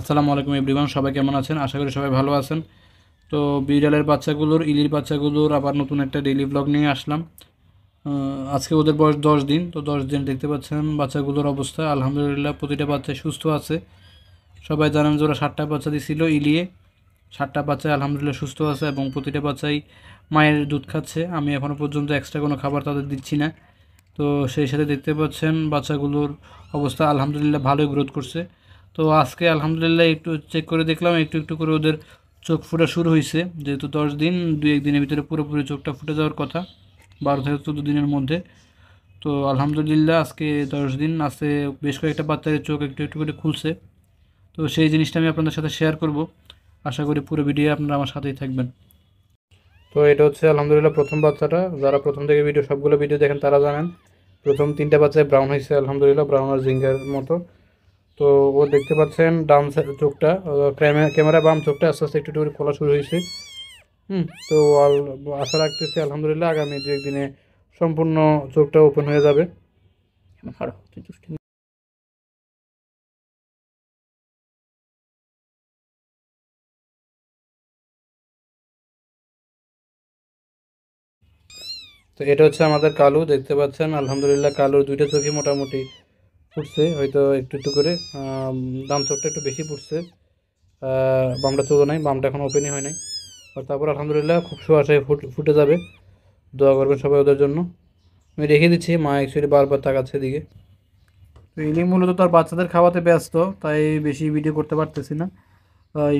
আসসালামু আলাইকুম এভরিওয়ান সবাই কেমন আছেন আশা করি সবাই ভালো আছেন তো বিড়ালের বাচ্চাগুলোর ইলির বাচ্চাগুলোর আবার নতুন একটা ডেইলি ব্লগ নিয়ে আসলাম আজকে ওদের বয়স দশ দিন তো দশ দিন দেখতে পাচ্ছেন বাচ্চাগুলোর অবস্থা আলহামদুলিল্লাহ প্রতিটা বাচ্চাই সুস্থ আছে সবাই জানেন যে ওরা সাতটা বাচ্চা দিয়েছিল ইলিয়ে সাতটা বাচ্চা আলহামদুলিল্লাহ সুস্থ আছে এবং প্রতিটা বাচ্চাই মায়ের দুধ খাচ্ছে আমি এখনও পর্যন্ত এক্সট্রা কোনো খাবার তাদের দিচ্ছি না তো সেই সাথে দেখতে পাচ্ছেন বাচ্চাগুলোর অবস্থা আলহামদুলিল্লাহ ভালোই গ্রোথ করছে তো আজকে আলহামদুলিল্লাহ একটু চেক করে দেখলাম একটু একটু করে ওদের চোখ ফোটা শুরু হয়েছে যেহেতু দশ দিন দুই এক দিনের ভিতরে পুরোপুরি চোখটা ফুটে যাওয়ার কথা বারো থেকে চোদ্দো দিনের মধ্যে তো আলহামদুলিল্লাহ আজকে দশ দিন আজকে বেশ কয়েকটা বাচ্চাদের চোখ একটু একটু করে খুলছে তো সেই জিনিসটা আমি আপনাদের সাথে শেয়ার করব আশা করি পুরো ভিডিও আপনারা আমার সাথেই থাকবেন তো এটা হচ্ছে আলহামদুলিল্লাহ প্রথম বাচ্চাটা যারা প্রথম থেকে ভিডিও সবগুলো ভিডিও দেখেন তারা জানেন প্রথম তিনটা বাচ্চায় ব্রাউন হয়েছে আলহামদুলিল্লাহ ব্রাউন আর জিঙ্গার মতো তো ও দেখতে পাচ্ছেন ডান চোখটা ক্যামেরা বাম চোখটা আস্তে আস্তে একটু খোলা শুরু হয়েছে হুম তো আশা রাখতেছি আলহামদুলিল্লাহ আগামী দু একদিনে সম্পূর্ণ চোখটা ওপেন হয়ে যাবে তো এটা হচ্ছে আমাদের কালু দেখতে পাচ্ছেন আলহামদুলিল্লাহ কালুর দুইটা চোখে মোটামুটি পড়ছে হয়তো একটু একটু করে দাম চোটটা একটু বেশি পড়ছে বামটা চোদো নাই বামটা এখন ওপেনই হয় নাই আর তারপর আলহামদুলিল্লাহ খুব সুয়াশায় ফুট ফুটে যাবে দোয়া করবেন সবাই ওদের জন্য আমি রেখে দিচ্ছি মা অ্যাকচুয়ালি বারবার তাকাচ্ছে এদিকে তো ইনি মূলত তার বাচ্চাদের খাওয়াতে ব্যস্ত তাই বেশি ভিডিও করতে পারতেছি না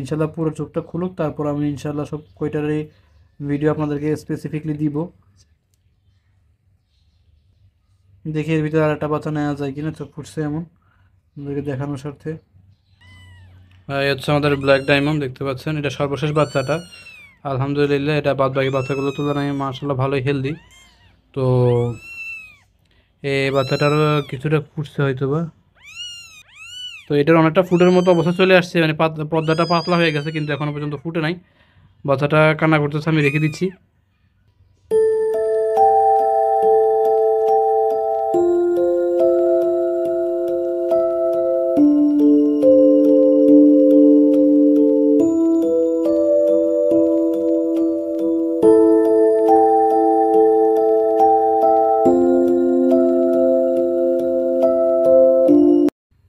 ইনশাল্লাহ পুরো চোখটা খুলুক তারপর আমি ইনশাল্লাহ সব কয়টারই ভিডিও আপনাদেরকে স্পেসিফিকলি দিব দেখি এর ভিতরে আরেকটা বাচ্চা নেওয়া যায় কিনা তো ফুটছে এমন আমাদেরকে দেখানোর স্বার্থে এই হচ্ছে আমাদের ব্ল্যাক ডায়মন্ড দেখতে পাচ্ছেন এটা সর্বশেষ বাচ্চাটা আলহামদুলিল্লাহ এটা বাদ বাকি বাচ্চাগুলোর তুলনায় মার্শাল্লাহ ভালোই হেলদি তো এই বাচ্চাটারও কিছুটা ফুটছে হয়তো বা তো এটার অনেকটা ফুটের মতো অবস্থা চলে আসছে মানে পর্দাটা পাতলা হয়ে গেছে কিন্তু এখনও পর্যন্ত ফুটে নাই বাচ্চাটা কান্না করতেছে আমি রেখে দিচ্ছি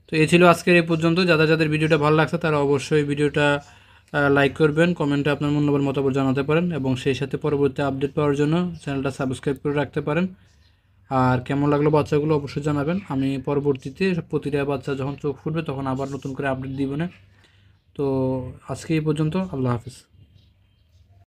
তো এ ছিল আজকের এই পর্যন্ত যাদের যাদের ভিডিওটা ভালো লাগছে তারা অবশ্যই ভিডিওটা লাইক করবেন কমেন্টে আপনার মূল্যবান মতামত জানাতে পারেন এবং সেই সাথে পরবর্তী আপডেট পাওয়ার জন্য চ্যানেলটা সাবস্ক্রাইব করে রাখতে পারেন আর কেমন লাগলো বাচ্চাগুলো অবশ্যই জানাবেন আমি পরবর্তীতে প্রতিটা বাচ্চা যখন চোখ ফুটবে তখন আবার নতুন করে আপডেট দিব না তো আজকে এই পর্যন্ত আল্লাহ হাফিজ